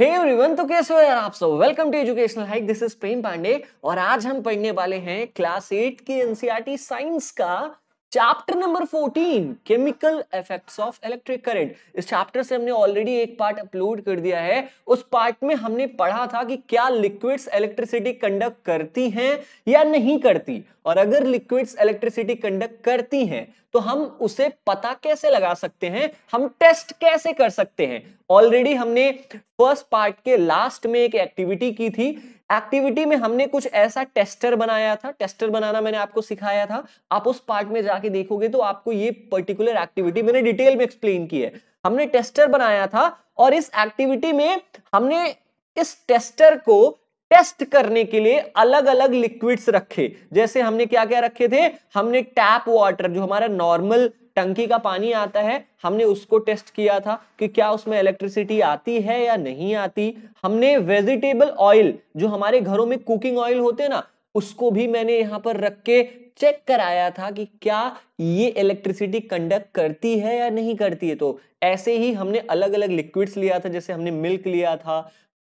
hey everyone तो कैसे हो यार आप सब welcome to educational hike this is Prem Pandey और आज हम पढ़ने वाले हैं क्लास एट के एनसीईआरटी साइंस का chapter number 14 chemical effects of electric current इस चैप्टर से हमने ऑलरेडी एक पार्ट अपलोड कर दिया है उस पार्ट में हमने पढ़ा था कि क्या लिक्विड्स इलेक्ट्रिसिटी कंडक्ट करती हैं या नहीं करती और अगर लिक्विड्स इलेक्ट्रिसिटी कंडक्ट करती हैं तो हम उसे पता कैसे लगा सकते हैं हम टेस्ट कैसे कर सकते हैं ऑलरेडी हमने फर्स्ट पार्ट के लास्ट में एक एक्टिविटी की थी एक्टिविटी में हमने कुछ ऐसा टेस्टर बनाया था टेस्टर बनाना मैंने आपको सिखाया था आप उस पार्ट में जाके देखोगे तो आपको ये पर्टिकुलर एक्टिविटी मैंने डिटेल में एक्सप्लेन की है हमने टेस्टर बनाया था और इस एक्टिविटी में हमने इस टेस्टर को टेस्ट करने के लिए अलग अलग लिक्विड्स रखे जैसे हमने क्या क्या रखे थे हमने टैप वाटर जो हमारा नॉर्मल टंकी का पानी आता है हमने उसको टेस्ट किया था कि क्या उसमें इलेक्ट्रिसिटी आती है या नहीं आती हमने वेजिटेबल ऑयल जो हमारे घरों में कुकिंग ऑयल होते हैं ना उसको भी मैंने यहाँ पर रख के चेक कराया था कि क्या ये इलेक्ट्रिसिटी कंडक्ट करती है या नहीं करती है तो ऐसे ही हमने अलग अलग लिक्विड्स लिया था जैसे हमने मिल्क लिया था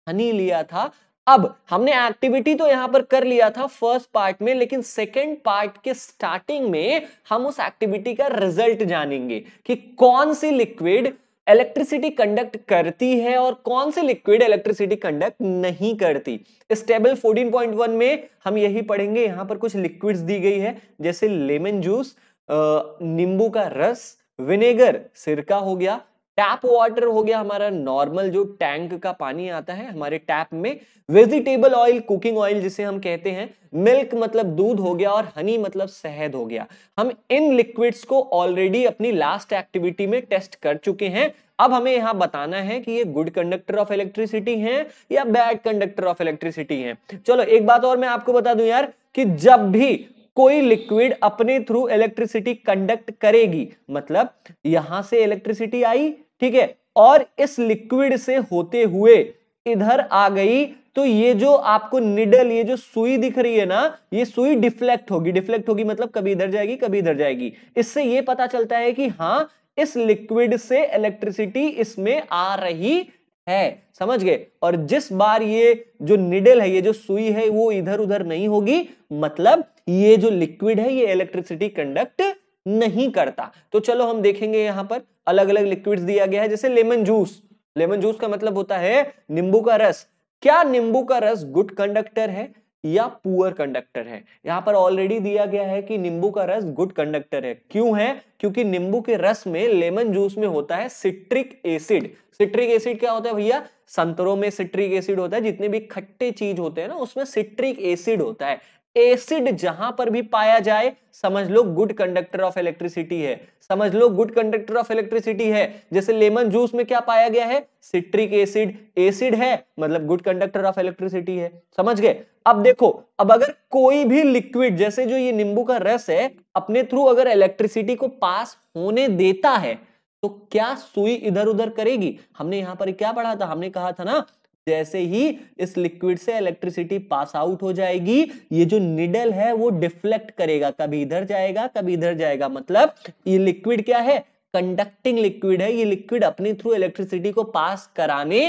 हनी लिया था अब हमने एक्टिविटी तो यहां पर कर लिया था फर्स्ट पार्ट में लेकिन सेकेंड पार्ट के स्टार्टिंग में हम उस एक्टिविटी का रिजल्ट जानेंगे कि कौन सी लिक्विड इलेक्ट्रिसिटी कंडक्ट करती है और कौन सी लिक्विड इलेक्ट्रिसिटी कंडक्ट नहीं करती इस टेबल 14.1 में हम यही पढ़ेंगे यहां पर कुछ लिक्विड्स दी गई है जैसे लेमन जूस नींबू का रस विनेगर सिरका हो गया टैप वाटर हो गया हमारा नॉर्मल जो टैंक का पानी आता है हमारे टैप में वेजिटेबल ऑयल कुकिंग ऑयल जिसे हम कहते हैं मिल्क मतलब दूध हो गया और हनी मतलब शहद हो गया हम इन लिक्विड्स को ऑलरेडी अपनी लास्ट एक्टिविटी में टेस्ट कर चुके हैं अब हमें यहां बताना है कि ये गुड कंडक्टर ऑफ इलेक्ट्रिसिटी हैं या बैड कंडक्टर ऑफ इलेक्ट्रिसिटी हैं चलो एक बात और मैं आपको बता दूं यार कि जब भी कोई लिक्विड अपने थ्रू इलेक्ट्रिसिटी कंडक्ट करेगी मतलब यहां से इलेक्ट्रिसिटी आई ठीक है और इस लिक्विड से होते हुए इधर आ गई तो ये जो आपको निडल ये जो सुई दिख रही है ना ये सुई डिफ्लेक्ट होगी डिफ्लेक्ट होगी मतलब कभी इधर जाएगी कभी इधर जाएगी इससे ये पता चलता है कि हाँ इस लिक्विड से इलेक्ट्रिसिटी इसमें आ रही है समझ गए और जिस बार ये जो निडल है ये जो सुई है वो इधर उधर नहीं होगी मतलब ये जो लिक्विड है ये इलेक्ट्रिसिटी कंडक्ट नहीं करता तो चलो हम देखेंगे यहां पर अलग अलग लिक्विड दिया गया है जैसे लेमन जूस लेमन जूस का मतलब होता है नींबू का रस क्या नींबू का रस गुड कंडक्टर है या पुअर कंडक्टर है यहां पर ऑलरेडी दिया गया है कि नींबू का रस गुड कंडक्टर है क्यों है क्योंकि नींबू के रस में लेमन जूस में होता है सिट्रिक एसिड सिट्रिक एसिड क्या होता है भैया संतरों में सिट्रिक एसिड होता है जितने भी खट्टे चीज होते हैं ना उसमें सिट्रिक एसिड होता है एसिड जहां पर भी पाया जाए समझ लो गुड कंडक्टर ऑफ इलेक्ट्रिसिटी है समझ लो गुड कंडक्टर ऑफ इलेक्ट्रिसिटी है जैसे लेमन जूस में क्या पाया गया है सिट्रिक एसिड एसिड है मतलब गुड कंडक्टर ऑफ इलेक्ट्रिसिटी है समझ गए अब देखो अब अगर कोई भी लिक्विड जैसे जो ये नींबू का रस है अपने थ्रू अगर इलेक्ट्रिसिटी को पास होने देता है तो क्या सुई इधर उधर करेगी हमने यहां पर क्या पढ़ा था हमने कहा था ना जैसे ही इस लिक्विड से इलेक्ट्रिसिटी पास आउट हो जाएगी ये जो निडल है वो डिफ्लेक्ट करेगा कभी इधर जाएगा कभी इधर जाएगा मतलब ये लिक्विड क्या है कंडक्टिंग लिक्विड है ये लिक्विड अपने थ्रू इलेक्ट्रिसिटी को पास कराने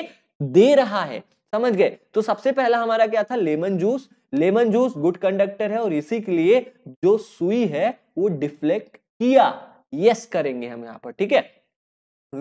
दे रहा है समझ गए तो सबसे पहला हमारा क्या था lemon juice lemon juice good conductor है और इसी के लिए जो सुई है वो डिफ्लेक्ट किया यस करेंगे हम यहां पर ठीक है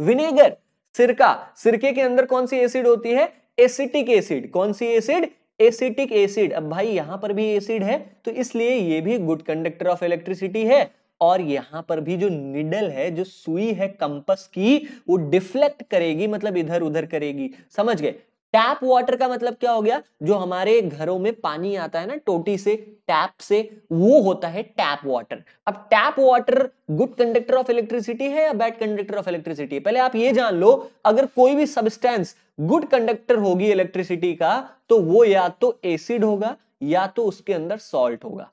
विनेगर सिरका सिरके के अंदर कौन सी एसिड होती है एसिटिक एसिड कौन सी एसिड एसिटिक एसिड अब भाई यहां पर भी एसिड है तो इसलिए ये भी गुड कंडक्टर ऑफ इलेक्ट्रिसिटी है और यहां पर भी जो निडल है जो सुई है कंपस की वो डिफ्लेक्ट करेगी मतलब इधर उधर करेगी समझ गए टैप वाटर का मतलब क्या हो गया जो हमारे घरों में पानी आता है ना टोटी से टैप से वो होता है टैप वाटर अब tap water good conductor of electricity है या बैड कंडक्टर ऑफ इलेक्ट्रिसिटी है पहले आप ये जान लो अगर कोई भी सब्सटेंस गुड कंडक्टर होगी इलेक्ट्रिसिटी का तो वो या तो एसिड होगा या तो उसके अंदर सॉल्ट होगा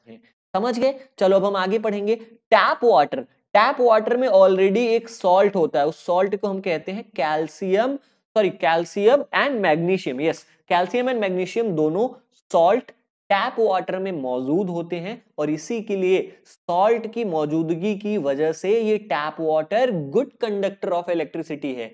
समझ गए चलो अब हम आगे पढ़ेंगे टैप वाटर टैप वाटर में ऑलरेडी एक सॉल्ट होता है उस सॉल्ट को हम कहते हैं calcium sorry calcium and magnesium yes calcium and magnesium दोनों सॉल्ट टैप वाटर में मौजूद होते हैं और इसी के लिए सॉल्ट की मौजूदगी की वजह से ये tap water good conductor of electricity है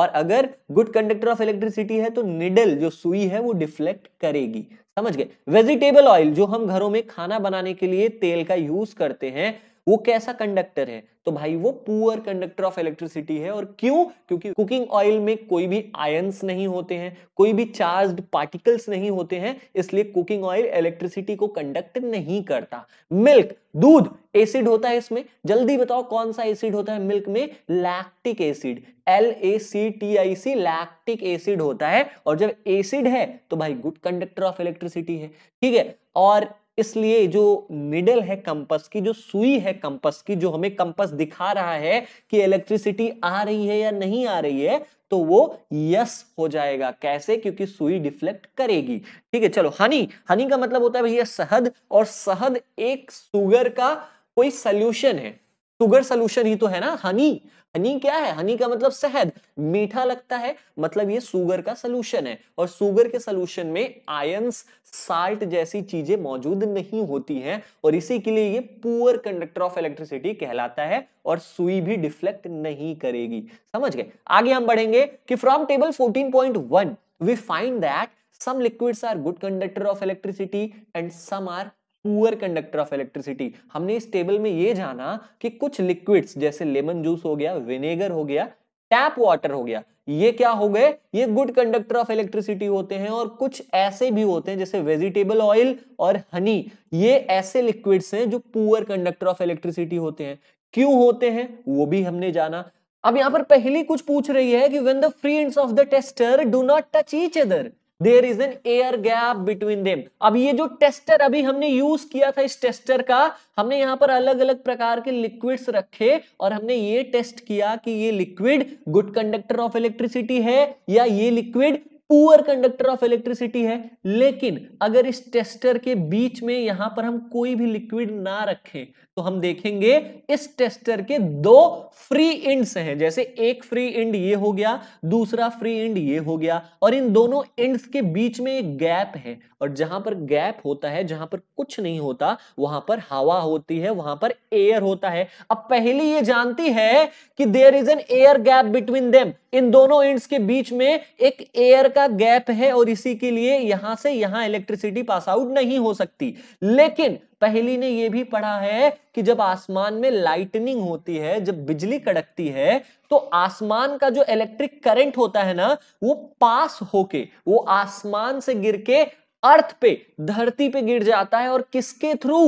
और अगर गुड कंडक्टर ऑफ इलेक्ट्रिसिटी है तो निडल जो सुई है वो डिफ्लेक्ट करेगी समझ गए वेजिटेबल ऑयल जो हम घरों में खाना बनाने के लिए तेल का यूज करते हैं वो कैसा कंडक्टर है तो भाई वो पुअर कंडक्टर ऑफ इलेक्ट्रिसिटी है और क्यों क्योंकि कुकिंग ऑयल में कोई भी आयंस नहीं होते हैं कोई भी चार्ज पार्टिकल्स नहीं होते हैं इसलिए कुकिंग ऑयल इलेक्ट्रिसिटी को कंडक्ट नहीं करता मिल्क दूध एसिड होता है इसमें जल्दी बताओ कौन सा एसिड होता है मिल्क में lactic acid L A C T I C lactic acid होता है और जब एसिड है तो भाई गुड कंडक्टर ऑफ इलेक्ट्रिसिटी है ठीक है और इसलिए जो मिडल है कंपस की जो सुई है कंपस की जो हमें कंपस दिखा रहा है कि इलेक्ट्रिसिटी आ रही है या नहीं आ रही है तो वो यस हो जाएगा कैसे क्योंकि सुई डिफ्लेक्ट करेगी ठीक है चलो हनी हनी का मतलब होता है भैया सहद और सहद एक सुगर का कोई सोल्यूशन है सुगर सोल्यूशन ही तो है ना हनी हनी क्या है हनी का मतलब शहद मीठा लगता है मतलब ये सुगर का सोल्यूशन है और सुगर के सोल्यूशन में आयंस साल्ट जैसी चीजें मौजूद नहीं होती हैं और इसी के लिए ये पुअर कंडक्टर ऑफ इलेक्ट्रिसिटी कहलाता है और सुई भी डिफ्लेक्ट नहीं करेगी समझ गए आगे हम बढ़ेंगे कि from table 14.1 we find that some liquids are good conductor of electricity and some are poor conductor of electricity हमने इस टेबल में ये जाना कि कुछ लिक्विड्स जैसे लेमन जूस हो गया विनेगर हो गया टैप वाटर हो गया ये क्या हो गए ये गुड कंडक्टर ऑफ इलेक्ट्रिसिटी होते हैं और कुछ ऐसे भी होते हैं जैसे वेजिटेबल ऑयल और हनी ये ऐसे लिक्विड्स हैं जो पुअर कंडक्टर ऑफ इलेक्ट्रिसिटी होते हैं क्यों होते हैं वो भी हमने जाना अब यहां पर पहली कुछ पूछ रही है कि when the free of the tester do not touch each other there is an air gap between them अब ये जो टेस्टर अभी हमने यूज किया था इस टेस्टर का हमने यहां पर अलग अलग प्रकार के लिक्विड्स रखे और हमने ये टेस्ट किया कि ये liquid good conductor of electricity है या ये liquid poor conductor of electricity है लेकिन अगर इस टेस्टर के बीच में यहां पर हम कोई भी लिक्विड ना रखें तो हम देखेंगे इस टेस्टर के दो फ्री इंड्स हैं जैसे एक फ्री इंड ये हो गया दूसरा फ्री इंड ये हो गया और इन दोनों इंड्स के बीच में एक गैप है और जहां पर गैप होता है जहां पर कुछ नहीं होता वहां पर हवा होती है वहां पर एयर होता है अब पहली ये जानती है कि there is an air gap between them इन दोनों इंड्स के बीच में एक एयर का गैप है और इसी के लिए यहां से यहां इलेक्ट्रिसिटी पास आउट नहीं हो सकती लेकिन पहली ने यह भी पढ़ा है कि जब आसमान में लाइटनिंग होती है जब बिजली कड़कती है तो आसमान का जो इलेक्ट्रिक करंट होता है ना वो पास होके वो आसमान से गिर के अर्थ पे धरती पे गिर जाता है और किसके थ्रू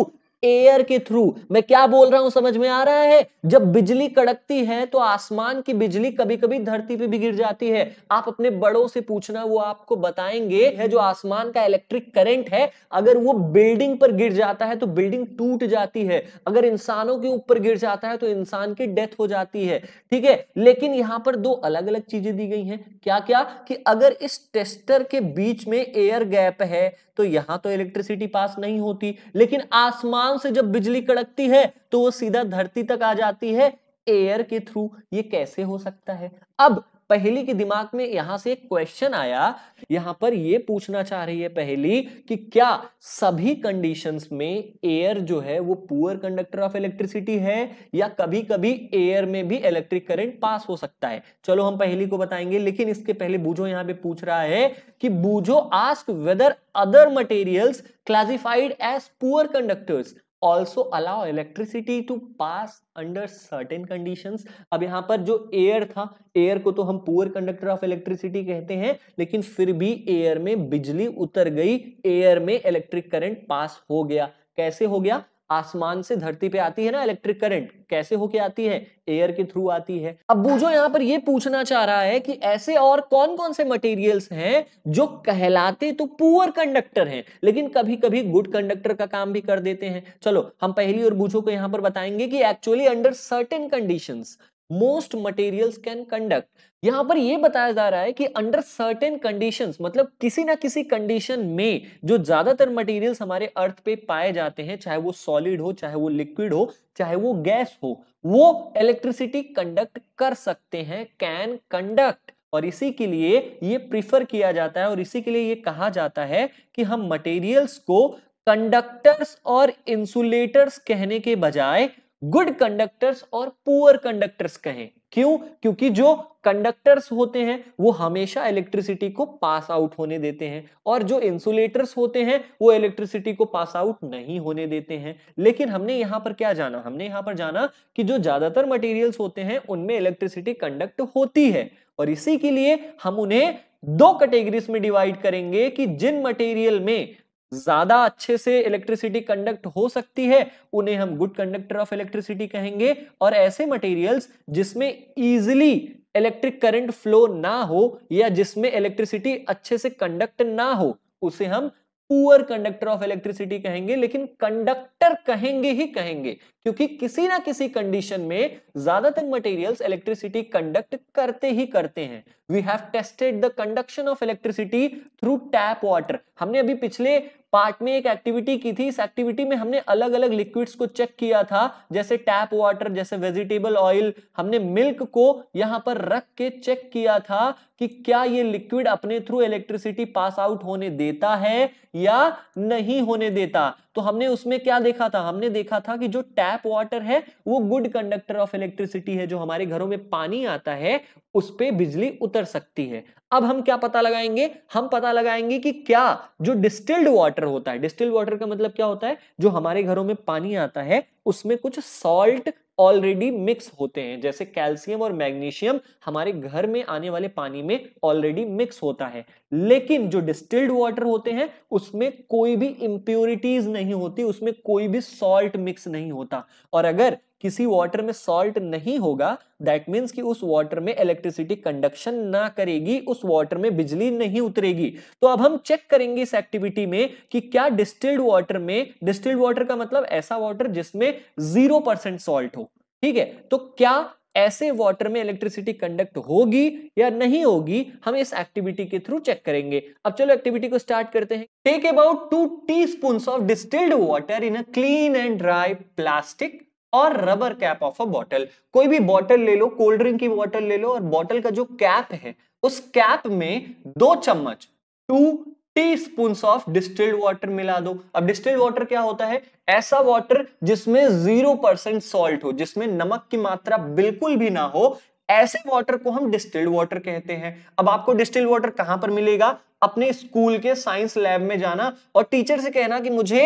एयर के थ्रू मैं क्या बोल रहा हूं समझ में आ रहा है जब बिजली कड़कती है तो आसमान की बिजली कभी कभी धरती पे भी गिर जाती है आप अपने बड़ों से पूछना वो आपको बताएंगे है जो आसमान का इलेक्ट्रिक करंट है अगर वो बिल्डिंग पर गिर जाता है तो बिल्डिंग टूट जाती है अगर इंसानों के ऊपर गिर जाता है तो इंसान की डेथ हो जाती है ठीक है लेकिन यहां पर दो अलग अलग चीजें दी गई हैं क्या क्या कि अगर इस टेस्टर के बीच में एयर गैप है तो यहां तो इलेक्ट्रिसिटी पास नहीं होती लेकिन आसमान से जब बिजली कड़कती है तो वो सीधा धरती तक आ जाती है एयर के थ्रू ये कैसे हो सकता है अब पहेली के दिमाग में यहां से एक क्वेश्चन आया यहां पर यह पूछना चाह रही है पहेली कि क्या सभी कंडीशंस में एयर जो है वो पुअर कंडक्टर ऑफ इलेक्ट्रिसिटी है या कभी कभी एयर में भी इलेक्ट्रिक करंट पास हो सकता है चलो हम पहेली को बताएंगे लेकिन इसके पहले बूझो यहां पे पूछ रहा है कि बूझो ask whether other materials classified as poor conductors also allow electricity to pass under certain conditions अब यहाँ पर जो एयर था एयर को तो हम पुअर कंडक्टर ऑफ इलेक्ट्रिसिटी कहते हैं लेकिन फिर भी एयर में बिजली उतर गई एयर में इलेक्ट्रिक करंट पास हो गया कैसे हो गया आसमान से धरती पे आती है ना इलेक्ट्रिक करंट कैसे होके आती है एयर के थ्रू आती है अब बूझो यहाँ पर ये पूछना चाह रहा है कि ऐसे और कौन कौन से मटेरियल्स हैं जो कहलाते तो पुअर कंडक्टर हैं लेकिन कभी कभी गुड कंडक्टर का काम भी कर देते हैं चलो हम पहली और बूझो को यहाँ पर बताएंगे कि actually under certain condition most materials can conduct यहां पर यह बताया जा रहा है कि अंडर सर्टेन कंडीशंस मतलब किसी ना किसी कंडीशन में जो ज्यादातर मटेरियल्स हमारे अर्थ पे पाए जाते हैं चाहे वो सॉलिड हो चाहे वो लिक्विड हो चाहे वो गैस हो वो इलेक्ट्रिसिटी कंडक्ट कर सकते हैं कैन कंडक्ट और इसी के लिए ये प्रिफर किया जाता है और इसी के लिए ये कहा जाता है कि हम मटेरियल्स को कंडक्टर्स और इंसुलेटर्स कहने के बजाय गुड कंडक्टर्स और पुअर कंडक्टर्स कहें क्यों क्योंकि जो कंडक्टर्स होते हैं वो हमेशा इलेक्ट्रिसिटी को पास आउट होने देते हैं और जो इंसुलेटर्स होते हैं वो इलेक्ट्रिसिटी को पास आउट नहीं होने देते हैं लेकिन हमने यहां पर क्या जाना हमने यहां पर जाना कि जो ज्यादातर मटेरियल्स होते हैं उनमें इलेक्ट्रिसिटी कंडक्ट होती है और इसी के लिए हम उन्हें दो कैटेगरीज में डिवाइड करेंगे कि जिन मटेरियल में ज्यादा अच्छे से इलेक्ट्रिसिटी कंडक्ट हो सकती है उन्हें हम गुड कंडक्टर ऑफ इलेक्ट्रिसिटी कहेंगे और ऐसे मटेरियल्स जिसमें इजिली इलेक्ट्रिक करंट फ्लो ना हो या जिसमें इलेक्ट्रिसिटी अच्छे से कंडक्ट ना हो उसे हम पुअर कंडक्टर ऑफ इलेक्ट्रिसिटी कहेंगे लेकिन कंडक्टर कहेंगे ही कहेंगे क्योंकि किसी ना किसी कंडीशन में ज्यादातर मटेरियल्स इलेक्ट्रिसिटी कंडक्ट करते ही करते हैं we have tested the conduction of electricity through tap water हमने अभी पिछले पार्ट में एक एक्टिविटी की थी इस एक्टिविटी में हमने अलग अलग लिक्विड्स को चेक किया था जैसे टैप वाटर जैसे वेजिटेबल ऑयल हमने मिल्क को यहां पर रख के चेक किया था कि क्या ये लिक्विड अपने थ्रू इलेक्ट्रिसिटी पास आउट होने देता है या नहीं होने देता तो हमने उसमें क्या देखा था हमने देखा था कि जो टैप वाटर है वो गुड कंडक्टर ऑफ इलेक्ट्रिसिटी है जो हमारे घरों में पानी आता है उस पर बिजली उतर सकती है अब हम क्या पता लगाएंगे हम पता लगाएंगे कि क्या जो डिस्टिल्ड वाटर होता है डिस्टिल्ड वाटर का मतलब क्या होता है जो हमारे घरों में पानी आता है उसमें कुछ सॉल्ट ऑलरेडी मिक्स होते हैं जैसे कैल्शियम और मैग्नीशियम हमारे घर में आने वाले पानी में ऑलरेडी मिक्स होता है लेकिन जो डिस्टिल्ड वाटर होते हैं उसमें कोई भी इंप्योरिटीज नहीं होती उसमें कोई भी सॉल्ट मिक्स नहीं होता और अगर किसी वाटर में सॉल्ट नहीं होगा दैट मीन्स कि उस वाटर में इलेक्ट्रिसिटी कंडक्शन ना करेगी उस वाटर में बिजली नहीं उतरेगी तो अब हम चेक करेंगे इस एक्टिविटी में कि क्या डिस्टिल्ड वाटर में डिस्टिल्ड वाटर का मतलब ऐसा वाटर जिसमें जीरो परसेंट सॉल्ट हो ठीक है तो क्या ऐसे वाटर में इलेक्ट्रिसिटी कंडक्ट होगी या नहीं होगी हम इस एक्टिविटी के थ्रू चेक करेंगे अब चलो एक्टिविटी को स्टार्ट करते हैं take about two teaspoon of distilled water in a clean and dry plastic और rubber cap of a bottle कोई भी बॉटल ले लो कोल्ड ड्रिंक की बॉटल ले लो और बॉटल का जो कैप है उस कैप में दो चम्मच two teaspoon of distilled water मिला दो अब डिस्टिल्ड वाटर क्या होता है ऐसा वाटर जिसमें जीरो परसेंट सॉल्ट हो जिसमें नमक की मात्रा बिल्कुल भी ना हो ऐसे वाटर को हम डिस्टिल्ड वाटर कहते हैं अब आपको डिस्टिल्ड वाटर कहां पर मिलेगा अपने स्कूल के साइंस लैब में जाना और टीचर से कहना कि मुझे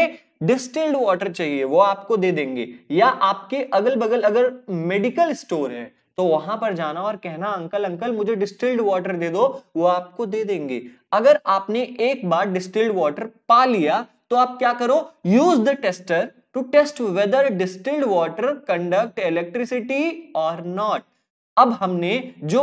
डिस्टिल्ड वाटर चाहिए वो आपको दे देंगे या आपके अगल बगल अगर मेडिकल स्टोर है तो वहां पर जाना और कहना अंकल अंकल मुझे डिस्टिल्ड वाटर दे दो वो आपको दे देंगे अगर आपने एक बार डिस्टिल्ड वाटर पा लिया तो आप क्या करो use the tester to test whether distilled water conduct electricity और नॉट अब हमने जो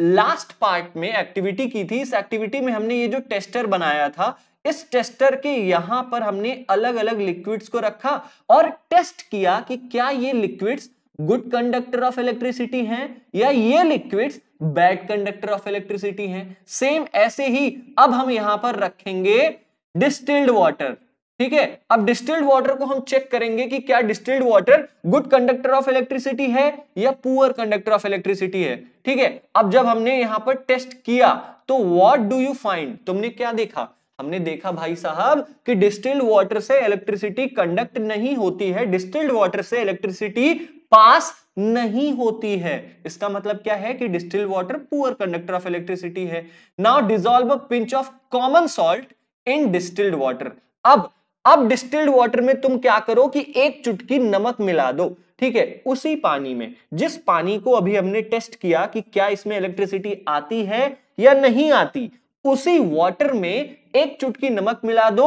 लास्ट पार्ट में एक्टिविटी की थी इस एक्टिविटी में हमने ये जो टेस्टर बनाया था इस टेस्टर के यहां पर हमने अलग अलग लिक्विड्स को रखा और टेस्ट किया कि क्या ये liquids good conductor of electricity हैं या ये liquids bad conductor of electricity हैं सेम ऐसे ही अब हम यहां पर रखेंगे डिस्टिल्ड वाटर ठीक है अब डिस्टिल्ड वाटर को हम चेक करेंगे कि क्या distilled water good conductor of electricity है या पुअर कंडक्टर ऑफ इलेक्ट्रिसिटी है ठीक है अब जब हमने यहां पर टेस्ट किया तो व्हाट डू यू फाइंड तुमने क्या देखा हमने देखा भाई साहब कि डिस्टिल्ड वाटर से इलेक्ट्रिसिटी कंडक्ट नहीं होती है डिस्टिल्ड वाटर से इलेक्ट्रिसिटी पास नहीं होती है इसका मतलब क्या है कि distilled water poor conductor of electricity है now dissolve a pinch of common salt in distilled water अब अब डिस्टिल्ड वाटर में तुम क्या करो कि एक चुटकी नमक मिला दो ठीक है उसी पानी में जिस पानी को अभी हमने टेस्ट किया कि क्या इसमें इलेक्ट्रिसिटी आती है या नहीं आती उसी वाटर में एक चुटकी नमक मिला दो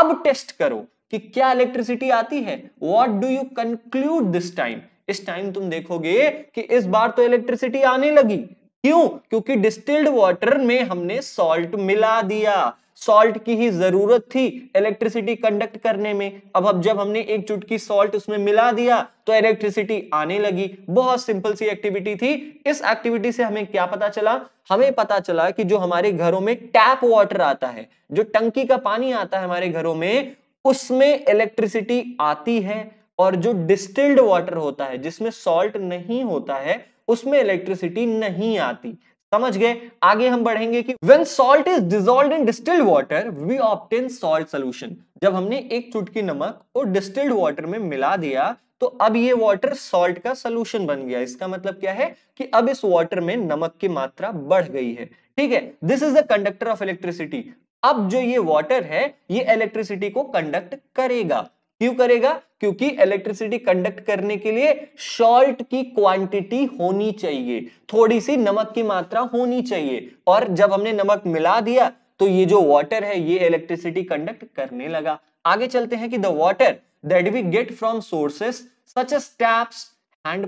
अब टेस्ट करो कि क्या इलेक्ट्रिसिटी आती है what do you conclude this time इस टाइम तुम देखोगे कि इस बार तो इलेक्ट्रिसिटी आने लगी क्यों क्योंकि डिस्टिल्ड वाटर में हमने सॉल्ट मिला दिया सॉल्ट की ही जरूरत थी इलेक्ट्रिसिटी कंडक्ट करने में अब अब जब हमने एक चुटकी सॉल्ट उसमें मिला दिया तो इलेक्ट्रिसिटी आने लगी बहुत सिंपल सी एक्टिविटी थी इस एक्टिविटी से हमें क्या पता चला हमें पता चला कि जो हमारे घरों में टैप वाटर आता है जो टंकी का पानी आता है हमारे घरों में उसमें इलेक्ट्रिसिटी आती है और जो डिस्टिल्ड वाटर होता है जिसमें सॉल्ट नहीं होता है उसमें इलेक्ट्रिसिटी नहीं आती समझ गए आगे हम बढ़ेंगे कि when salt is dissolve in distilled water we obtain salt solution जब हमने एक चुटकी नमक और डिस्टिल्ड वाटर में मिला दिया तो अब ये वाटर सॉल्ट का सोल्यूशन बन गया इसका मतलब क्या है कि अब इस वाटर में नमक की मात्रा बढ़ गई है ठीक है this is the conductor of electricity अब जो ये वाटर है ये इलेक्ट्रिसिटी को कंडक्ट करेगा क्यों करेगा क्योंकि इलेक्ट्रिसिटी कंडक्ट करने के लिए सॉल्ट की क्वांटिटी होनी चाहिए थोड़ी सी नमक की मात्रा होनी चाहिए और जब हमने नमक मिला दिया तो ये जो वाटर है ये इलेक्ट्रिसिटी कंडक्ट करने लगा आगे चलते हैं कि the water that we get from sources such as taps hand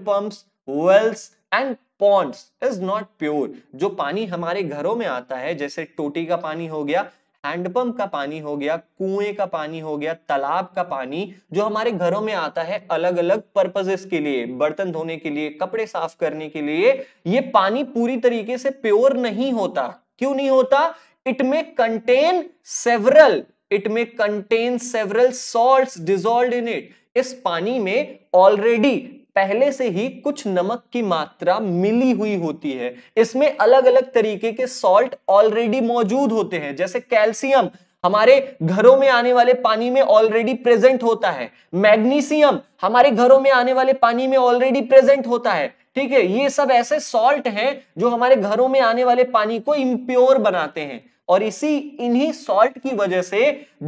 wells and ponds is not pure जो पानी हमारे घरों में आता है जैसे टोटी का पानी हो गया हैंडपंप का पानी हो गया कुएं का पानी हो गया तालाब का पानी जो हमारे घरों में आता है अलग अलग पर्पजेस के लिए बर्तन धोने के लिए कपड़े साफ करने के लिए ये पानी पूरी तरीके से प्योर नहीं होता क्यों नहीं होता it may contain several it may contain several salt dissolve in it इस पानी में ऑलरेडी पहले से ही कुछ नमक की मात्रा मिली हुई होती है इसमें अलग अलग तरीके के सॉल्ट ऑलरेडी मौजूद होते हैं जैसे कैल्शियम हमारे घरों में आने वाले पानी में ऑलरेडी प्रेजेंट होता है मैग्नीशियम हमारे घरों में आने वाले पानी में ऑलरेडी प्रेजेंट होता है ठीक है ये सब ऐसे सॉल्ट हैं जो हमारे घरों में आने वाले पानी को इम्प्योर बनाते हैं और इसी इन्हीं सॉल्ट की वजह से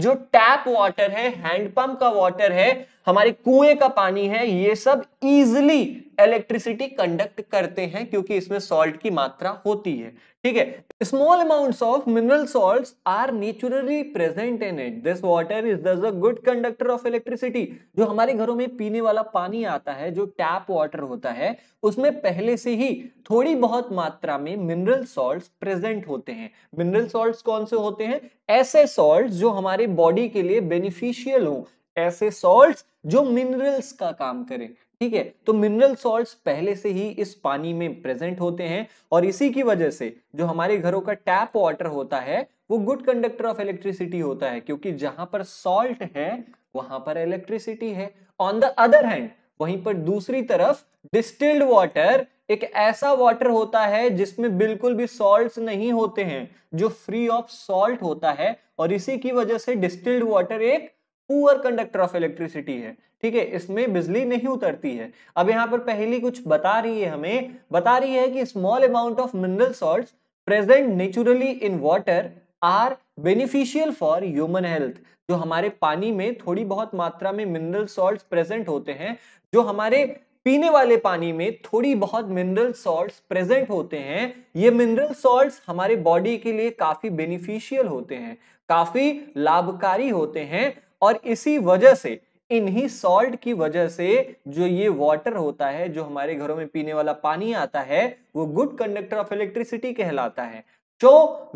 जो टैप वाटर है हैंडपंप का वाटर है हमारे कुएं का पानी है ये सब इजिली इलेक्ट्रिसिटी कंडक्ट करते हैं क्योंकि इसमें सॉल्ट की मात्रा होती है ठीक है small amounts of mineral salts are naturally present in it this water is the good conductor of electricity जो हमारे घरों में पीने वाला पानी आता है जो टैप वाटर होता है उसमें पहले से ही थोड़ी बहुत मात्रा में मिनरल सॉल्ट प्रेजेंट होते हैं मिनरल सॉल्ट कौन से होते हैं ऐसे सॉल्ट जो हमारे बॉडी के लिए बेनिफिशियल हों ऐसे सॉल्ट जो मिनरल्स का काम करें ठीक है तो मिनरल सॉल्ट पहले से ही इस पानी में प्रेजेंट होते हैं और इसी की वजह से जो हमारे घरों का टैप वाटर होता है वो गुड कंडक्टर ऑफ इलेक्ट्रिसिटी होता है क्योंकि जहां पर सॉल्ट है वहां पर इलेक्ट्रिसिटी है ऑन द अदर हैंड वहीं पर दूसरी तरफ डिस्टिल्ड वाटर एक ऐसा वाटर होता है जिसमें बिल्कुल भी सॉल्ट नहीं होते हैं जो फ्री ऑफ सॉल्ट होता है और इसी की वजह से डिस्टिल्ड वाटर एक पुअर कंडक्टर ऑफ इलेक्ट्रिसिटी है ठीक है इसमें बिजली नहीं उतरती है अब यहाँ पर पहली कुछ बता रही है हमें बता रही है कि small amount of mineral salt present naturally in water are beneficial for human health जो हमारे पानी में थोड़ी बहुत मात्रा में मिनरल सॉल्ट प्रेजेंट होते हैं जो हमारे पीने वाले पानी में थोड़ी बहुत मिनरल सॉल्ट प्रेजेंट होते हैं ये मिनरल सॉल्ट हमारे बॉडी के लिए काफी बेनिफिशियल होते हैं काफी लाभकारी होते हैं और इसी वजह से इन्हीं सॉल्ट की वजह से जो ये वाटर होता है जो हमारे घरों में पीने वाला पानी आता है वो गुड कंडक्टर ऑफ इलेक्ट्रिसिटी कहलाता है so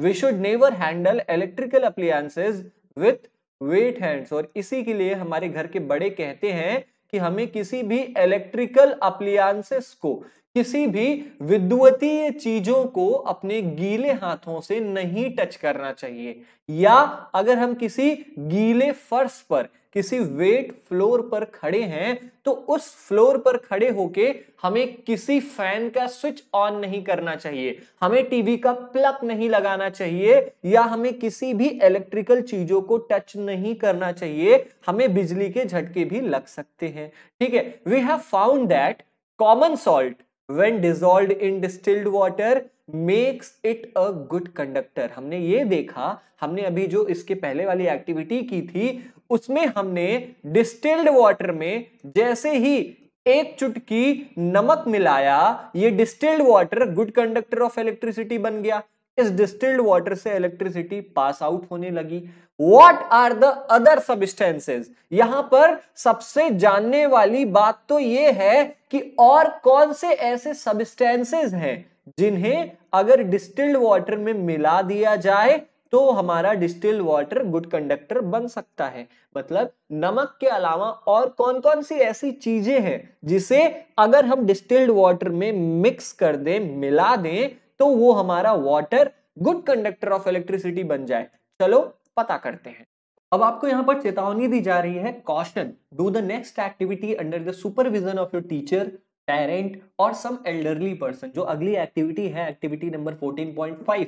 we should never handle electrical appliances with wet hands और इसी के लिए हमारे घर के बड़े कहते हैं कि हमें किसी भी इलेक्ट्रिकल अप्लियांसेस को किसी भी विद्युतीय चीजों को अपने गीले हाथों से नहीं टच करना चाहिए या अगर हम किसी गीले फर्श पर किसी वेट फ्लोर पर खड़े हैं तो उस फ्लोर पर खड़े होके हमें किसी फैन का स्विच ऑन नहीं करना चाहिए हमें टीवी का प्लग नहीं लगाना चाहिए या हमें किसी भी इलेक्ट्रिकल चीजों को टच नहीं करना चाहिए हमें बिजली के झटके भी लग सकते हैं ठीक है we have found that common salt when dissolved in distilled water makes it a good conductor हमने ये देखा हमने अभी जो इसके पहले वाली एक्टिविटी की थी उसमें हमने डिस्टिल्ड वाटर में जैसे ही एक चुटकी नमक मिलाया ये distilled water good conductor of electricity बन गया इस डिस्टिल्ड वाटर से इलेक्ट्रिसिटी पास आउट होने लगी what are the other substances यहां पर सबसे जानने वाली बात तो यह है कि और कौन से ऐसे सबिस्टेंसेज हैं जिन्हें अगर डिस्टिल्ड वाटर में मिला दिया जाए तो हमारा डिस्टिल्ड वाटर गुड कंडक्टर बन सकता है मतलब नमक के अलावा और कौन कौन सी ऐसी चीजें हैं जिसे अगर हम डिस्टिल्ड वाटर में मिक्स कर दें मिला दें तो वो हमारा water good conductor of electricity बन जाए चलो पता करते हैं अब आपको यहाँ पर चेतावनी दी जा रही है caution do the next activity under the supervision of your teacher parent और सम एल्डरली पर्सन जो अगली एक्टिविटी है एक्टिविटी नंबर 14.5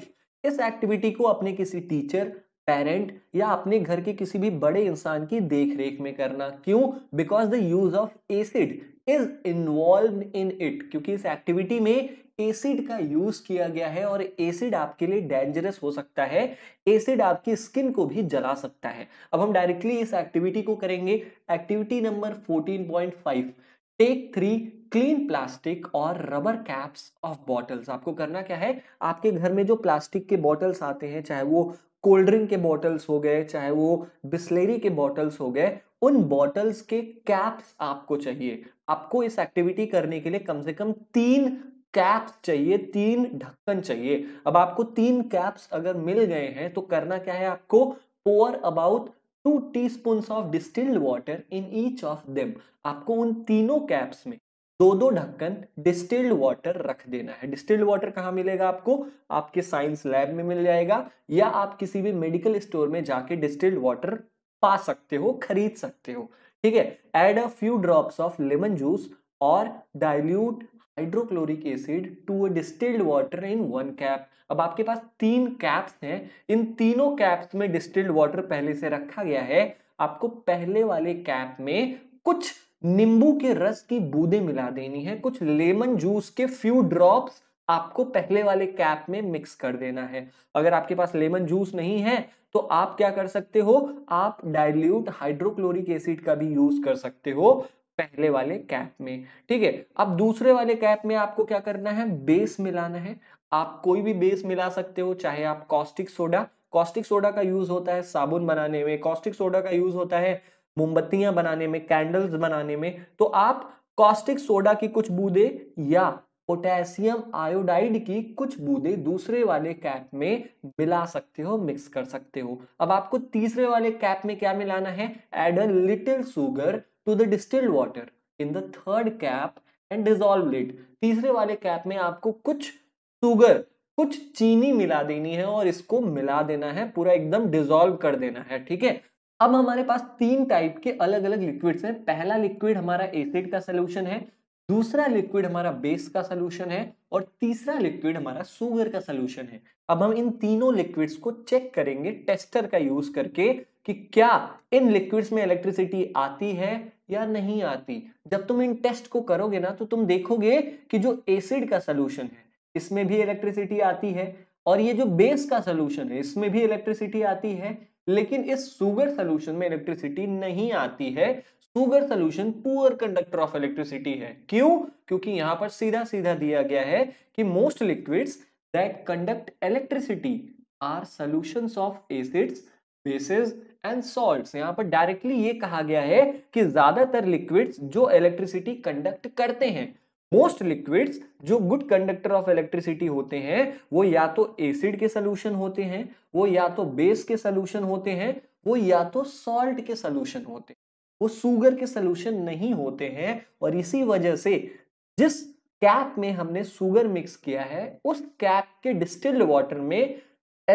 इस एक्टिविटी को अपने किसी टीचर पेरेंट या अपने घर के किसी भी बड़े इंसान की देखरेख में करना क्यों because the use of acid is involve in it क्योंकि इस एक्टिविटी में एसिड का यूज किया गया है और एसिड आपके लिए डेंजरस हो सकता है एसिड आपकी स्किन को भी जला सकता है अब हम डायरेक्टली इस एक्टिविटी को करेंगे activity number 14.5 take three clean plastic और रबर कैप्स ऑफ बॉटल्स आपको करना क्या है आपके घर में जो प्लास्टिक के बॉटल्स आते हैं चाहे वो कोल्ड ड्रिंक के बॉटल्स हो गए चाहे वो बिस्लेरी के बॉटल्स हो गए उन बॉटल्स के कैप्स आपको चाहिए आपको इस एक्टिविटी करने के लिए कम से कम तीन कैप्स चाहिए तीन ढक्कन चाहिए अब आपको तीन कैप्स अगर मिल गए हैं तो करना क्या है आपको pour about two teaspoon of distilled water in each of them आपको उन तीनों कैप्स में दो दो ढक्कन डिस्टिल्ड वाटर रख देना है डिस्टिल्ड वाटर कहाँ मिलेगा आपको आपके साइंस लैब में मिल जाएगा या आप किसी भी मेडिकल स्टोर में जाके डिस्टिल्ड वाटर पा सकते हो खरीद सकते हो ठीक है add a few drops of lemon juice और dilute hydrochloric acid to a distilled water in one cap अब आपके पास तीन कैप्स हैं इन तीनों कैप्स में डिस्टिल्ड वाटर पहले से रखा गया है आपको पहले वाले कैप में कुछ नींबू के रस की बूंदे मिला देनी है कुछ लेमन जूस के फ्यू ड्रॉप्स आपको पहले वाले कैप में मिक्स कर देना है अगर आपके पास लेमन जूस नहीं है तो आप क्या कर सकते हो आप डाइल्यूट हाइड्रोक्लोरिक एसिड का भी यूज कर सकते हो पहले वाले कैप में ठीक है अब दूसरे वाले कैप में आपको क्या करना है बेस मिलाना है आप कोई भी बेस मिला सकते हो चाहे आप कॉस्टिक सोडा कॉस्टिक सोडा का यूज होता है साबुन बनाने में कॉस्टिक सोडा का यूज होता है मोमबत्तियां बनाने में कैंडल्स बनाने में तो आप कॉस्टिक सोडा की कुछ बूंदे या पोटेशियम आयोडाइड की कुछ बूंदे दूसरे वाले कैप में मिला सकते हो मिक्स कर सकते हो अब आपको तीसरे वाले कैप में क्या मिलाना है add a little sugar to the distilled water in the third cap and dissolve it तीसरे वाले कैप में आपको कुछ सुगर कुछ चीनी मिला देनी है और इसको मिला देना है पूरा एकदम डिजोल्व कर देना है ठीक है अब हमारे पास तीन टाइप के अलग अलग लिक्विड्स हैं पहला लिक्विड हमारा एसिड का सोल्यूशन है दूसरा लिक्विड हमारा बेस का सोल्यूशन है और तीसरा लिक्विड हमारा सुगर का सोल्यूशन है अब हम इन तीनों लिक्विड्स को चेक करेंगे टेस्टर का यूज करके कि क्या इन लिक्विड्स में इलेक्ट्रिसिटी आती है या नहीं आती जब तुम इन टेस्ट को करोगे ना तो तुम देखोगे कि जो एसिड का सोल्यूशन है इसमें भी इलेक्ट्रिसिटी आती है और ये जो बेस का सोल्यूशन है इसमें भी इलेक्ट्रिसिटी आती है लेकिन इस सुगर सोल्यूशन में इलेक्ट्रिसिटी नहीं आती है sugar solution poor conductor of electricity है क्यों क्योंकि यहां पर सीधा सीधा दिया गया है कि most liquids that conduct electricity are solutions of acids bases and salts तो यहाँ पर डायरेक्टली ये कहा गया है कि ज्यादातर लिक्विड्स जो इलेक्ट्रिसिटी कंडक्ट करते हैं मोस्ट लिक्विड्स जो गुड कंडक्टर ऑफ इलेक्ट्रिसिटी होते हैं वो या तो एसिड के सोल्यूशन होते हैं वो या तो बेस के सोल्यूशन होते हैं वो या तो सॉल्ट के सोल्यूशन होते हैं वो सुगर के सोल्यूशन नहीं होते हैं और इसी वजह से जिस कैप में हमने सुगर मिक्स किया है उस कैप के डिस्टिल्ड वाटर में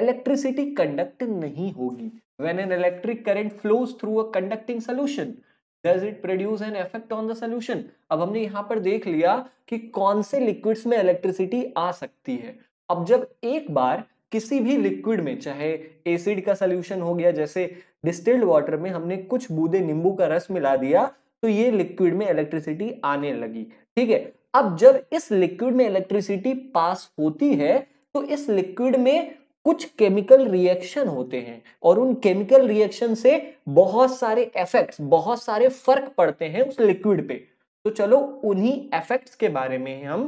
इलेक्ट्रिसिटी कंडक्ट नहीं होगी When an electric current flows through a conducting solution, does it produce an effect on the solution? ab humne yahan par dekh liya ki kaun se liquids mein electricity aa sakti hai ab jab ek bar किसी भी liquid में चाहे acid का solution हो गया जैसे distilled water में हमने कुछ बूंदे नींबू का रस मिला दिया तो ये लिक्विड में इलेक्ट्रिसिटी आने लगी ठीक है अब जब इस लिक्विड में इलेक्ट्रिसिटी पास होती है तो इस लिक्विड में कुछ केमिकल रिएक्शन होते हैं और उन केमिकल रिएक्शन से बहुत सारे इफेक्ट्स बहुत सारे फर्क पड़ते हैं उस लिक्विड पे तो चलो उन्हीं इफेक्ट्स के बारे में हम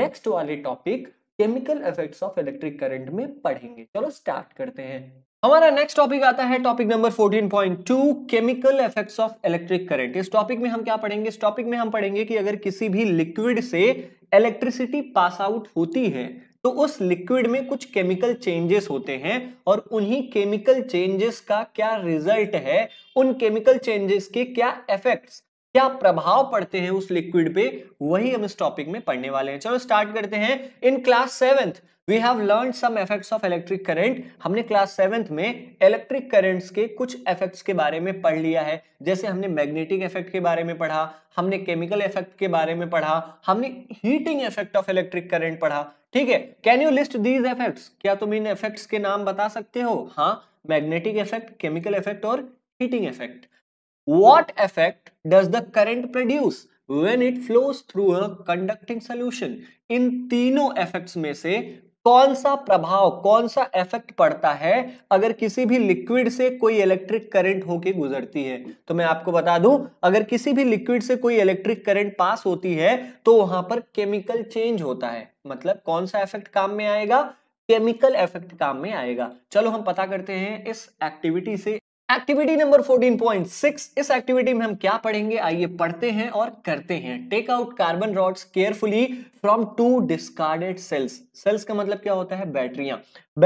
नेक्स्ट वाले topic chemical effects of electric current में पढ़ेंगे चलो स्टार्ट करते हैं हमारा नेक्स्ट टॉपिक आता है topic number 14.2 chemical effects of electric current इस टॉपिक में हम क्या पढ़ेंगे इस टॉपिक में हम पढ़ेंगे कि अगर किसी भी लिक्विड से इलेक्ट्रिसिटी पास आउट होती है तो उस लिक्विड में कुछ केमिकल चेंजेस होते हैं और उन्हीं केमिकल चेंजेस का क्या रिजल्ट है उन केमिकल चेंजेस के क्या इफेक्ट्स क्या प्रभाव पड़ते हैं उस लिक्विड पे वही हम इस टॉपिक में पढ़ने वाले हैं चलो स्टार्ट करते हैं in class seventh we have learn some effects of electric current हमने क्लास सेवेंथ में इलेक्ट्रिक करंट्स के कुछ इफेक्ट्स के बारे में पढ़ लिया है जैसे हमने मैग्नेटिक इफेक्ट के बारे में पढ़ा हमने केमिकल इफेक्ट के बारे में पढ़ा हमने heating effect of electric current पढ़ा ठीक है can you list these effect क्या तुम इन इफेक्ट्स के नाम बता सकते हो हाँ मैग्नेटिक इफेक्ट केमिकल इफेक्ट और heating effect what effect does the current produce when it flows through a conducting solution इन तीनों इफेक्ट्स में से कौन सा प्रभाव कौन सा इफेक्ट पड़ता है अगर किसी भी लिक्विड से कोई इलेक्ट्रिक करंट होके गुजरती है तो मैं आपको बता दूं अगर किसी भी लिक्विड से कोई इलेक्ट्रिक करंट पास होती है तो वहां पर केमिकल चेंज होता है मतलब कौन सा इफेक्ट काम में आएगा केमिकल इफेक्ट काम में आएगा चलो हम पता करते हैं इस एक्टिविटी से एक्टिविटी नंबर 14.6 इस एक्टिविटी में हम क्या पढ़ेंगे आइए पढ़ते हैं और करते हैं take out carbon rods carefully from two discarded cells cells का मतलब क्या होता है बैटरियां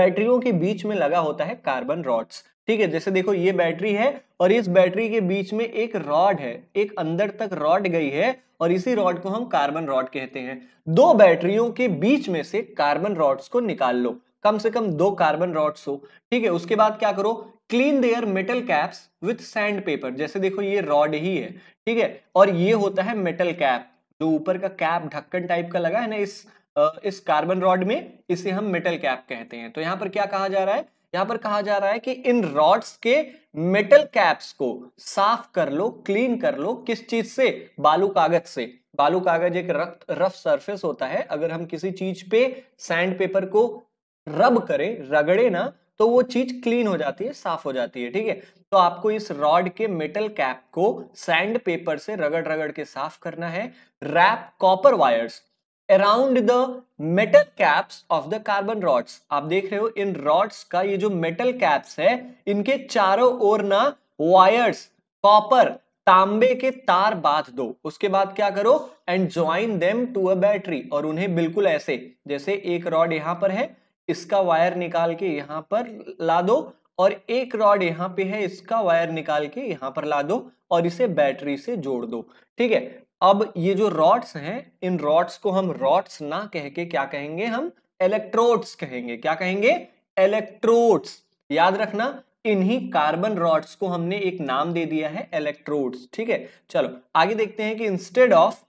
बैटरियों के बीच में लगा होता है कार्बन रॉड्स ठीक है जैसे देखो ये बैटरी है और इस बैटरी के बीच में एक रॉड है एक अंदर तक रॉड गई है और इसी रॉड को हम कार्बन रॉड कहते हैं दो बैटरियों के बीच में से कार्बन रॉड्स को निकाल लो कम से कम दो कार्बन रॉड्स हो ठीक है उसके बाद क्या करो clean their metal caps with sandpaper जैसे देखो ये रॉड ही है ठीक है और ये होता है मेटल कैप जो ऊपर का कैप ढक्कन टाइप का लगा है ना इस इस कार्बन रॉड में इसे हम मेटल कैप कहते हैं तो यहाँ पर क्या कहा जा रहा है यहां पर कहा जा रहा है कि इन रॉड्स के मेटल कैप्स को साफ कर लो क्लीन कर लो किस चीज से बालू कागज से बालू कागज एक रक्त रफ सरफेस होता है अगर हम किसी चीज पे सैंड पेपर को रब करें रगड़े ना तो वो चीज क्लीन हो जाती है साफ हो जाती है ठीक है तो आपको इस रॉड के मेटल कैप को सैंड पेपर से रगड़ रगड़ के साफ करना है wrap copper wires around the metal caps of the carbon rods आप देख रहे हो इन रॉड्स का ये जो मेटल कैप्स है इनके चारों ओर ना वायर्स कॉपर तांबे के तार बांध दो उसके बाद क्या करो and join them to a battery और उन्हें बिल्कुल ऐसे जैसे एक रॉड यहां पर है इसका वायर निकाल के यहाँ पर ला दो और एक रॉड यहाँ पे है इसका वायर निकाल के यहाँ पर ला दो और इसे बैटरी से जोड़ दो ठीक है अब ये जो रॉड्स हैं इन रॉड्स को हम रॉड्स ना कह के क्या कहेंगे हम इलेक्ट्रोड्स कहेंगे क्या कहेंगे इलेक्ट्रोड्स याद रखना इन्हीं कार्बन रॉड्स को हमने एक नाम दे दिया है इलेक्ट्रोड्स ठीक है चलो आगे देखते हैं कि instead of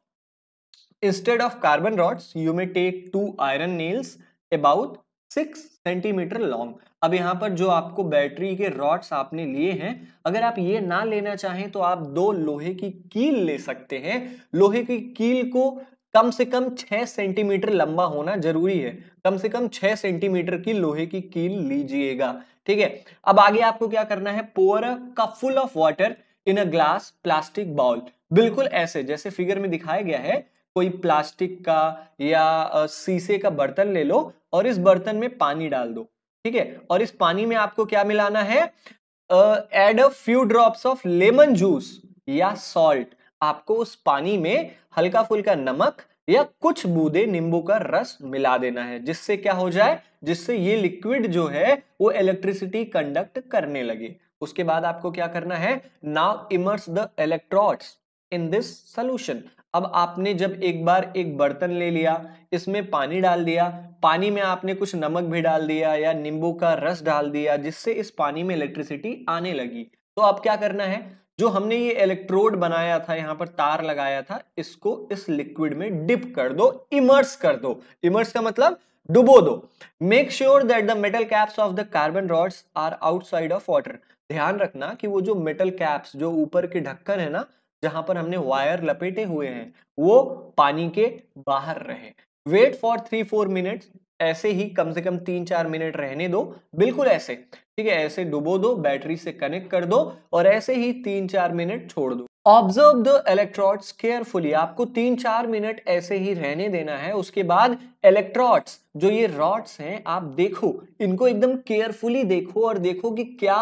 instead of carbon rods you may take two iron nails about six centimetre long अब यहाँ पर जो आपको बैटरी के रॉड्स आपने लिए हैं अगर आप ये ना लेना चाहें तो आप दो लोहे की कील ले सकते हैं लोहे की कील को कम से कम छह सेंटीमीटर लंबा होना जरूरी है कम से कम छह सेंटीमीटर की लोहे की कील लीजिएगा ठीक है अब आगे आपको क्या करना है pour cup full of water in a glass plastic bowl बिल्कुल ऐसे जैसे फिगर में दिखाया गया है कोई प्लास्टिक का या शीशे का बर्तन ले लो और इस बर्तन में पानी डाल दो ठीक है और इस पानी में आपको क्या मिलाना है add a few drops of lemon juice या सॉल्ट आपको उस पानी में हल्का फुल्का नमक या कुछ बूंदे नींबू का रस मिला देना है जिससे क्या हो जाए जिससे ये लिक्विड जो है वो इलेक्ट्रिसिटी कंडक्ट करने लगे उसके बाद आपको क्या करना है now immerse the electrodes in this solution अब आपने जब एक बार एक बर्तन ले लिया इसमें पानी डाल दिया पानी में आपने कुछ नमक भी डाल दिया या नींबू का रस डाल दिया जिससे इस पानी में इलेक्ट्रिसिटी आने लगी तो अब क्या करना है जो हमने ये इलेक्ट्रोड बनाया था यहाँ पर तार लगाया था इसको इस लिक्विड में डिप कर दो इमर्स कर दो इमर्स का मतलब डुबो दो make sure that the metal caps of the carbon rods are outside of water ध्यान रखना कि वो जो मेटल कैप्स जो ऊपर के ढक्कन है ना जहां पर हमने वायर लपेटे हुए हैं वो पानी के बाहर रहे wait for three four minutes ऐसे ही कम से कम तीन चार मिनट रहने दो बिल्कुल ऐसे ठीक है ऐसे डुबो दो बैटरी से कनेक्ट कर दो और ऐसे ही तीन चार मिनट छोड़ दो ऑब्जर्व द इलेक्ट्रॉड्स केयरफुली आपको तीन चार मिनट ऐसे ही रहने देना है उसके बाद इलेक्ट्रॉड्स जो ये रॉड्स हैं आप देखो इनको एकदम केयरफुली देखो और देखो कि क्या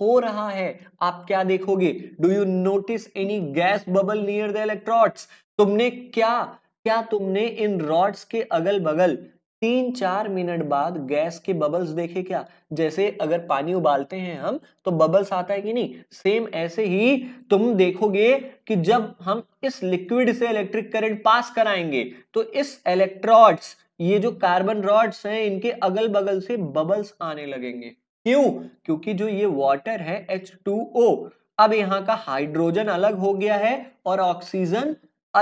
हो रहा है आप क्या देखोगे do you notice any gas bubble near the electrodes तुमने क्या क्या तुमने इन रॉड्स के अगल बगल तीन चार मिनट बाद गैस के बबल्स देखे क्या जैसे अगर पानी उबालते हैं हम तो बबल्स आता है कि नहीं सेम ऐसे ही तुम देखोगे कि जब हम इस लिक्विड से इलेक्ट्रिक करंट पास कराएंगे तो इस इलेक्ट्रॉड्स ये जो कार्बन रॉड्स हैं इनके अगल बगल से बबल्स आने लगेंगे क्यों क्योंकि जो ये वॉटर है एच अब यहाँ का हाइड्रोजन अलग हो गया है और ऑक्सीजन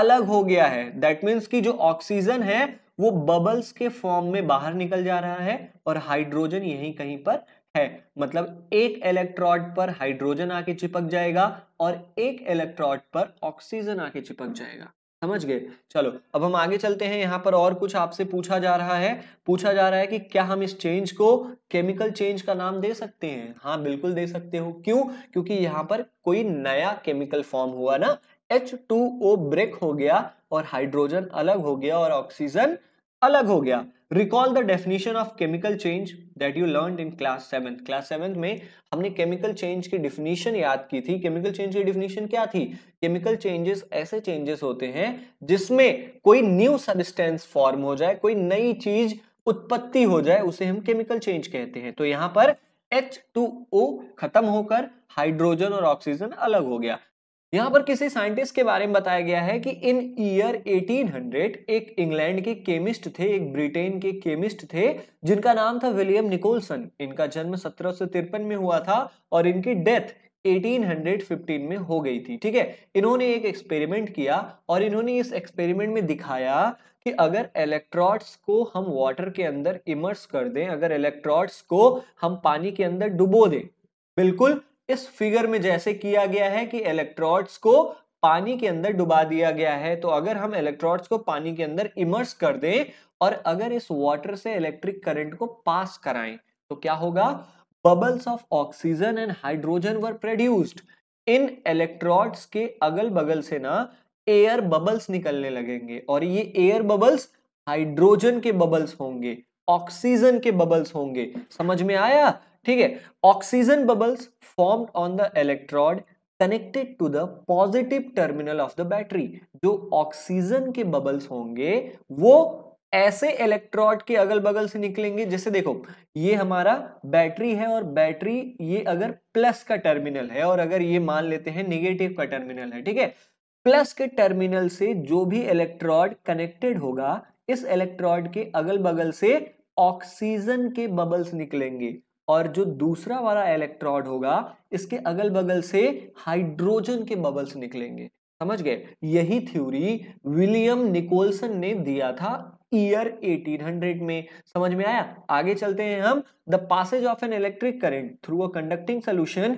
अलग हो गया है दैट मीन्स की जो ऑक्सीजन है वो बबल्स के फॉर्म में बाहर निकल जा रहा है और हाइड्रोजन यहीं कहीं पर है मतलब एक इलेक्ट्रॉड पर हाइड्रोजन आके चिपक जाएगा और एक इलेक्ट्रॉड पर ऑक्सीजन आके चिपक जाएगा समझ गए चलो अब हम आगे चलते हैं यहाँ पर और कुछ आपसे पूछा जा रहा है पूछा जा रहा है कि क्या हम इस चेंज को केमिकल चेंज का नाम दे सकते हैं हाँ बिल्कुल दे सकते हो क्यों क्योंकि यहाँ पर कोई नया केमिकल फॉर्म हुआ ना एच टू ओ ब्रेक हो गया और हाइड्रोजन अलग हो गया और ऑक्सीजन अलग हो गया recall the definition of chemical change that you learn in class seventh class seventh में हमने केमिकल चेंज की डिफिनीशन याद की थी केमिकल चेंज की डिफिनीशन क्या थी केमिकल चेंजेस ऐसे चेंजेस होते हैं जिसमें कोई न्यू सबिस्टेंस फॉर्म हो जाए कोई नई चीज उत्पत्ति हो जाए उसे हम केमिकल चेंज कहते हैं तो यहां पर एच टू ओ खत्म होकर हाइड्रोजन और ऑक्सीजन अलग हो गया यहां पर किसी साइंटिस्ट के बारे में बताया गया है कि इन ईयर 1800 एक इंग्लैंड के केमिस्ट थे एक ब्रिटेन के केमिस्ट थे जिनका नाम था विलियम निकोलसन इनका जन्म सत्रह में हुआ था और इनकी डेथ 1815 में हो गई थी ठीक है इन्होंने एक एक्सपेरिमेंट किया और इन्होंने इस एक्सपेरिमेंट में दिखाया कि अगर इलेक्ट्रॉड्स को हम वाटर के अंदर इमर्स कर दें अगर इलेक्ट्रॉड्स को हम पानी के अंदर डुबो दें बिल्कुल इस फिगर में जैसे किया गया है कि इलेक्ट्रॉड्स को पानी के अंदर डुबा दिया गया है तो अगर हम इलेक्ट्रॉड्स को पानी के अंदर इमर्स कर दें और अगर इस वाटर से इलेक्ट्रिक करंट को पास कराएं तो क्या होगा bubbles of oxygen and hydrogen were produced in electrodes के अगल बगल से ना एयर बबल्स निकलने लगेंगे और ये एयर बबल्स हाइड्रोजन के बबल्स होंगे ऑक्सीजन के बबल्स होंगे समझ में आया ठीक है oxygen bubbles form on the electrode connected to the positive terminal of the battery जो ऑक्सीजन के बबल्स होंगे वो ऐसे इलेक्ट्रोड के अगल बगल से निकलेंगे जैसे देखो ये हमारा बैटरी है और बैटरी ये अगर प्लस का टर्मिनल है और अगर ये मान लेते हैं नेगेटिव का टर्मिनल है ठीक है प्लस के टर्मिनल से जो भी इलेक्ट्रोड कनेक्टेड होगा इस इलेक्ट्रोड के अगल बगल से ऑक्सीजन के बबल्स निकलेंगे और जो दूसरा वाला इलेक्ट्रोड होगा इसके अगल बगल से हाइड्रोजन के बबल्स निकलेंगे समझ गए यही थ्योरी विलियम निकोलसन ने दिया था ईयर 1800 में समझ में आया आगे चलते हैं हम the passage of an electric current through a conducting solution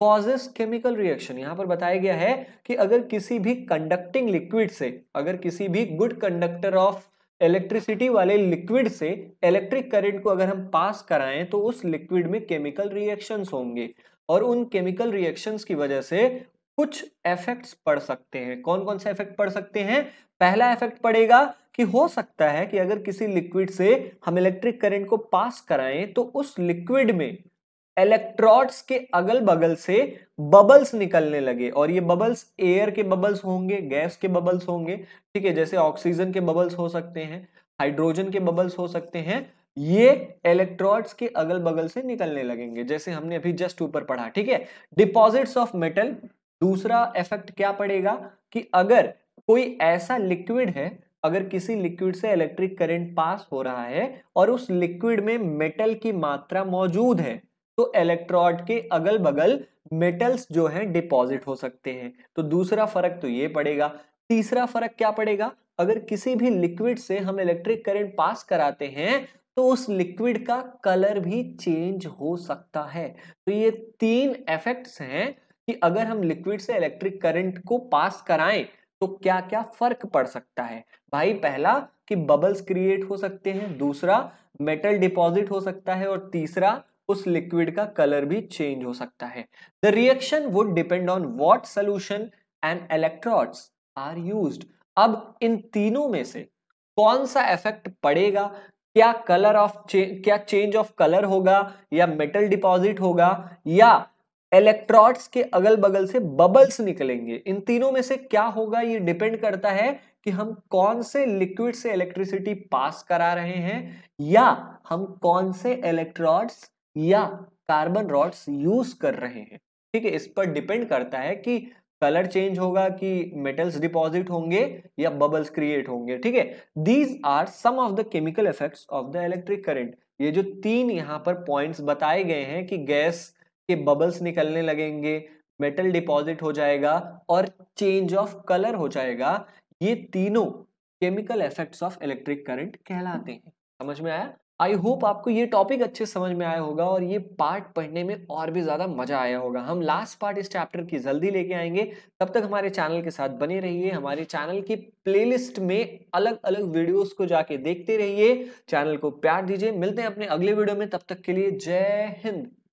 causes chemical reaction यहां पर बताया गया है कि अगर किसी भी कंडक्टिंग लिक्विड से अगर किसी भी गुड कंडक्टर ऑफ इलेक्ट्रिसिटी वाले लिक्विड से इलेक्ट्रिक करंट को अगर हम पास कराएं तो उस लिक्विड में केमिकल रिएक्शंस होंगे और उन केमिकल रिएक्शंस की वजह से कुछ इफेक्ट्स पड़ सकते हैं कौन कौन से इफेक्ट पड़ सकते हैं पहला इफेक्ट पड़ेगा कि हो सकता है कि अगर किसी लिक्विड से हम इलेक्ट्रिक करंट को पास कराएं तो उस लिक्विड में इलेक्ट्रॉड्स के अगल बगल से बबल्स निकलने लगे और ये बबल्स एयर के बबल्स होंगे गैस के बबल्स होंगे ठीक है जैसे ऑक्सीजन के बबल्स हो सकते हैं हाइड्रोजन के बबल्स हो सकते हैं ये इलेक्ट्रॉड्स के अगल बगल से निकलने लगेंगे जैसे हमने अभी जस्ट ऊपर पढ़ा ठीक है डिपॉजिट्स ऑफ मेटल दूसरा इफेक्ट क्या पड़ेगा कि अगर कोई ऐसा लिक्विड है अगर किसी लिक्विड से इलेक्ट्रिक करंट पास हो रहा है और उस लिक्विड में मेटल की मात्रा मौजूद है तो इलेक्ट्रोड के अगल बगल मेटल्स जो हैं डिपॉजिट हो सकते हैं तो दूसरा फर्क तो ये पड़ेगा तीसरा फर्क क्या पड़ेगा अगर किसी भी लिक्विड से हम इलेक्ट्रिक करंट पास कराते हैं तो उस लिक्विड का कलर भी चेंज हो सकता है तो ये तीन इफेक्ट्स हैं कि अगर हम लिक्विड से इलेक्ट्रिक करंट को पास कराएं तो क्या क्या फर्क पड़ सकता है भाई पहला कि बबल्स क्रिएट हो सकते हैं दूसरा मेटल डिपॉजिट हो सकता है और तीसरा उस लिक्विड का कलर भी चेंज हो सकता है the reaction would depend on what solution and electrodes are use अब इन तीनों में से कौन सा इफेक्ट पड़ेगा क्या कलर ऑफ क्या चेंज ऑफ कलर होगा या मेटल डिपॉजिट होगा या इलेक्ट्रॉड्स के अगल बगल से बबल्स निकलेंगे इन तीनों में से क्या होगा ये डिपेंड करता है कि हम कौन से लिक्विड से इलेक्ट्रिसिटी पास करा रहे हैं या हम कौन से इलेक्ट्रॉड्स या कार्बन रॉड्स यूज कर रहे हैं ठीक है इस पर डिपेंड करता है कि कलर चेंज होगा कि मेटल्स डिपॉजिट होंगे या बबल्स क्रिएट होंगे ठीक है these are some of the chemical effects of the electric current ये जो तीन यहाँ पर पॉइंट्स बताए गए हैं कि गैस के बबल्स निकलने लगेंगे मेटल डिपॉजिट हो जाएगा और चेंज ऑफ कलर हो जाएगा ये तीनों chemical effects of electric current कहलाते हैं समझ में आया आई होप आपको ये टॉपिक अच्छे समझ में आया होगा और ये पार्ट पढ़ने में और भी ज़्यादा मज़ा आया होगा हम लास्ट पार्ट इस चैप्टर की जल्दी लेके आएंगे तब तक हमारे चैनल के साथ बने रहिए हमारे चैनल की प्लेलिस्ट में अलग अलग वीडियोस को जाके देखते रहिए चैनल को प्यार दीजिए मिलते हैं अपने अगले वीडियो में तब तक के लिए जय हिंद